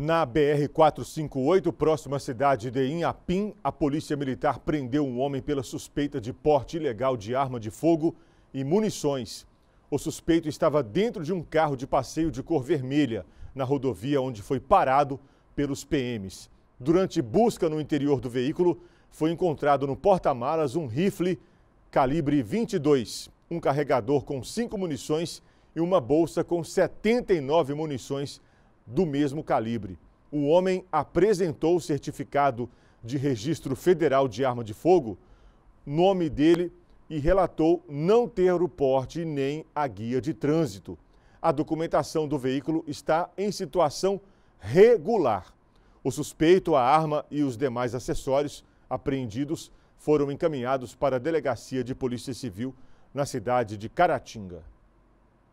Na BR-458, próxima à cidade de Inhapim, a polícia militar prendeu um homem pela suspeita de porte ilegal de arma de fogo e munições. O suspeito estava dentro de um carro de passeio de cor vermelha, na rodovia onde foi parado pelos PMs. Durante busca no interior do veículo, foi encontrado no porta-malas um rifle calibre 22, um carregador com cinco munições e uma bolsa com 79 munições do mesmo calibre. O homem apresentou o certificado de registro federal de arma de fogo, nome dele, e relatou não ter o porte nem a guia de trânsito. A documentação do veículo está em situação regular. O suspeito, a arma e os demais acessórios apreendidos foram encaminhados para a Delegacia de Polícia Civil na cidade de Caratinga.